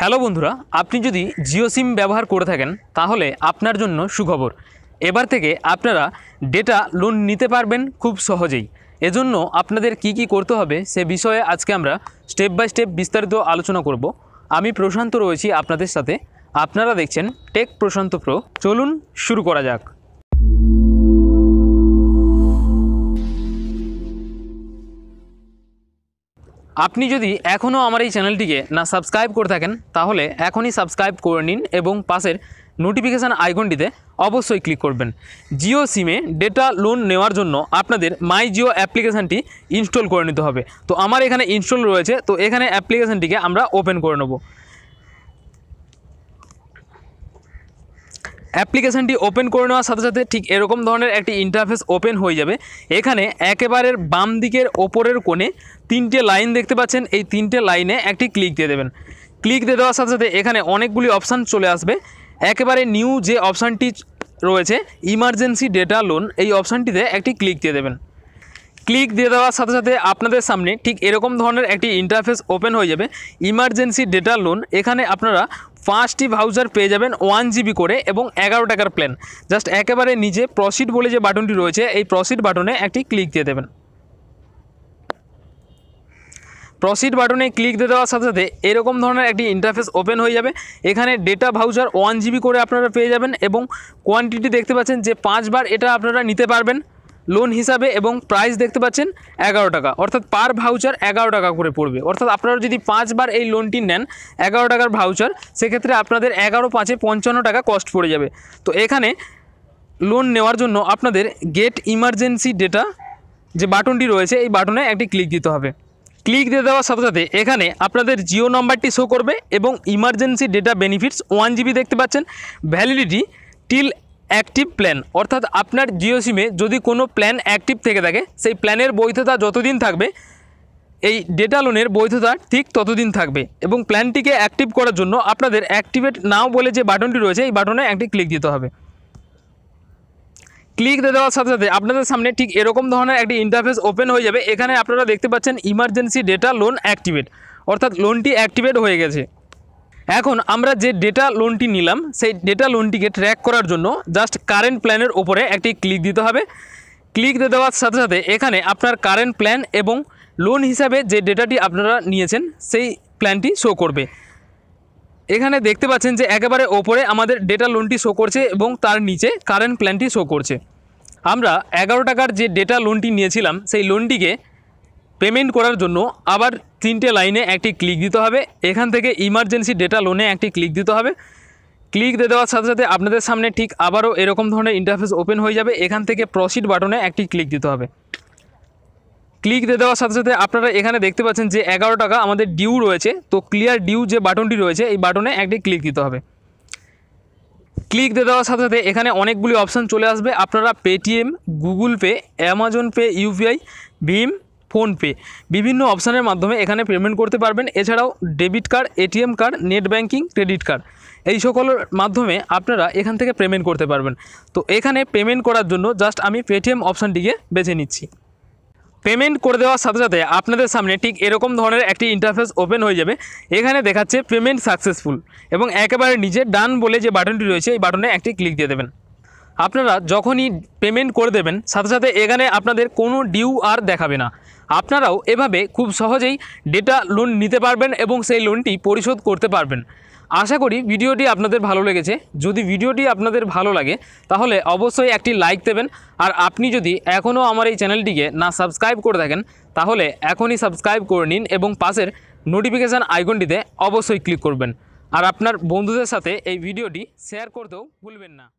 hello বন্ধুরা আপনি যদি জিও সিম ব্যবহার করে থাকেন তাহলে আপনার জন্য সুখবর এবার থেকে আপনারা ডেটা লোন নিতে পারবেন খুব সহজেই এজন্য আপনাদের কি কি করতে হবে সে বিষয়ে আজকে আমরা স্টেপ বাই স্টেপ বিস্তারিত আলোচনা করব আমি প্রশান্ত রয়েছি আপনাদের সাথে আপনারা দেখছেন টেক প্রশান্ত প্রো চলুন শুরু করা যাক আপনি যদি এখনও আমার এই চ্যানেলটিকে না সাবস্ক্রাইব করে থাকেন তাহলে এখনই সাবস্ক্রাইব করে নিন এবং পাশের নোটিফিকেশান আইকনটিতে অবশ্যই ক্লিক করবেন জিও সিমে ডেটা লোন নেওয়ার জন্য আপনাদের মাই জিও অ্যাপ্লিকেশানটি ইনস্টল করে নিতে হবে তো আমার এখানে ইনস্টল রয়েছে তো এখানে অ্যাপ্লিকেশানটিকে আমরা ওপেন করে নেবো অ্যাপ্লিকেশানটি ওপেন করে নেওয়ার সাথে সাথে ঠিক এরকম ধরনের একটি ইন্টারফেস ওপেন হয়ে যাবে এখানে একেবারের বাম দিকের ওপরের কোণে তিনটে লাইন দেখতে পাচ্ছেন এই তিনটে লাইনে একটি ক্লিক দিয়ে দেবেন ক্লিক দিয়ে দেওয়ার সাথে সাথে এখানে অনেকগুলি অপশান চলে আসবে একেবারে নিউ যে অপশানটি রয়েছে ইমার্জেন্সি ডেটা লোন এই অপশানটিতে একটি ক্লিক দিয়ে দেবেন ক্লিক দিয়ে দেওয়ার সাথে সাথে আপনাদের সামনে ঠিক এরকম ধরনের একটি ইন্টারফেস ওপেন হয়ে যাবে ইমার্জেন্সি ডেটা লোন এখানে আপনারা পাঁচটি ভাউচার পেয়ে যাবেন ওয়ান জিবি করে এবং এগারো টাকার প্ল্যান জাস্ট একেবারে নিচে প্রসিড বলে যে বাটনটি রয়েছে এই প্রসিড বাটনে একটি ক্লিক দিয়ে দেবেন প্রসিড বাটনে ক্লিক দিয়ে দেওয়ার সাথে সাথে এরকম ধরনের একটি ইন্টারফেস ওপেন হয়ে যাবে এখানে ডেটা ভাউচার ওয়ান জিবি করে আপনারা পেয়ে যাবেন এবং কোয়ান্টিটি দেখতে পাচ্ছেন যে পাঁচবার এটা আপনারা নিতে পারবেন লোন হিসাবে এবং প্রাইস দেখতে পাচ্ছেন এগারো টাকা অর্থাৎ পার ভাউচার এগারো টাকা করে পড়বে অর্থাৎ আপনারা যদি পাঁচবার এই লোনটি নেন এগারো টাকার ভাউচার সেক্ষেত্রে আপনাদের এগারো পাঁচে পঞ্চান্ন টাকা কস্ট পড়ে যাবে তো এখানে লোন নেওয়ার জন্য আপনাদের গেট ইমার্জেন্সি ডেটা যে বাটনটি রয়েছে এই বাটনে একটি ক্লিক দিতে হবে ক্লিক দিয়ে দেওয়ার সাথে সাথে এখানে আপনাদের জিও নাম্বারটি শো করবে এবং emergency data benefits one GB দেখতে পাচ্ছেন ভ্যালিডিটি টিল অ্যাক্টিভ প্ল্যান অর্থাৎ আপনার জিও সিমে যদি কোনো প্ল্যান অ্যাক্টিভ থেকে থাকে সেই প্ল্যানের বৈধতা যতদিন থাকবে এই ডেটা লোনের বৈধতা ঠিক ততদিন থাকবে এবং প্ল্যানটিকে অ্যাক্টিভ করার জন্য আপনাদের অ্যাক্টিভেট নাও বলে যে বাটনটি রয়েছে এই বাটনে একটি ক্লিক দিতে হবে ক্লিক দিয়ে দেওয়ার সাথে সাথে আপনাদের সামনে ঠিক এরকম ধরনের একটি ইন্টারফেস ওপেন হয়ে যাবে এখানে আপনারা দেখতে পাচ্ছেন ইমার্জেন্সি ডেটা লোন অ্যাক্টিভেট অর্থাৎ লোনটি অ্যাক্টিভেট হয়ে গেছে এখন আমরা যে ডেটা লোনটি নিলাম সেই ডেটা লোনটিকে ট্র্যাক করার জন্য জাস্ট কারেন্ট প্ল্যানের ওপরে একটি ক্লিক দিতে হবে ক্লিক দেওয়ার সাথে সাথে এখানে আপনার কারেন্ট প্ল্যান এবং লোন হিসাবে যে ডেটাটি আপনারা নিয়েছেন সেই প্ল্যানটি শো করবে এখানে দেখতে পাচ্ছেন যে একেবারে ওপরে আমাদের ডেটা লোনটি শো করছে এবং তার নিচে কারেন্ট প্ল্যানটি শো করছে আমরা এগারো টাকার যে ডেটা লোনটি নিয়েছিলাম সেই লোনটিকে পেমেন্ট করার জন্য আবার তিনটে লাইনে একটি ক্লিক দিতে হবে এখান থেকে ইমার্জেন্সি ডেটা লোনে একটি ক্লিক দিতে হবে ক্লিক দিয়ে দেওয়ার সাথে সাথে আপনাদের সামনে ঠিক আবারও এরকম ধরনের ইন্টারফেস ওপেন হয়ে যাবে এখান থেকে প্রসিড বাটনে একটি ক্লিক দিতে হবে ক্লিক দিয়ে দেওয়ার সাথে সাথে আপনারা এখানে দেখতে পাচ্ছেন যে এগারো টাকা আমাদের ডিউ রয়েছে তো ক্লিয়ার ডিউ যে বাটনটি রয়েছে এই বাটনে একটি ক্লিক দিতে হবে ক্লিক দিয়ে দেওয়ার সাথে সাথে এখানে অনেকগুলি অপশান চলে আসবে আপনারা Paytm Google Pay Amazon Pay UPI ভীম ফোনপে বিভিন্ন অপশানের মাধ্যমে এখানে পেমেন্ট করতে পারবেন এছাড়াও debit card ATM card net banking credit card এই সকলের মাধ্যমে আপনারা এখান থেকে পেমেন্ট করতে পারবেন তো এখানে পেমেন্ট করার জন্য জাস্ট আমি পেটিএম অপশানটিকে বেছে নিচ্ছি পেমেন্ট করে দেওয়ার সাথে সাথে আপনাদের সামনে ঠিক এরকম ধরনের একটি ইন্টারফেস ওপেন হয়ে যাবে এখানে দেখাচ্ছে পেমেন্ট সাকসেসফুল এবং একেবারে নিচে ডান বলে যে বাটনটি রয়েছে এই বাটনে একটি ক্লিক দিয়ে দেবেন আপনারা যখনই পেমেন্ট করে দেবেন সাথে সাথে এখানে আপনাদের কোনো ডিউ আর দেখাবে না আপনারাও এভাবে খুব সহজেই ডেটা লোন নিতে পারবেন এবং সেই লোনটি পরিশোধ করতে পারবেন আশা করি ভিডিওটি আপনাদের ভালো লেগেছে যদি ভিডিওটি আপনাদের ভালো লাগে তাহলে অবশ্যই একটি লাইক দেবেন আর আপনি যদি এখনও আমার এই চ্যানেলটিকে না সাবস্ক্রাইব করে থাকেন তাহলে এখনই সাবস্ক্রাইব করে নিন এবং পাশের নোটিফিকেশান আইকনটিতে অবশ্যই ক্লিক করবেন আর আপনার বন্ধুদের সাথে এই ভিডিওটি শেয়ার করতেও ভুলবেন না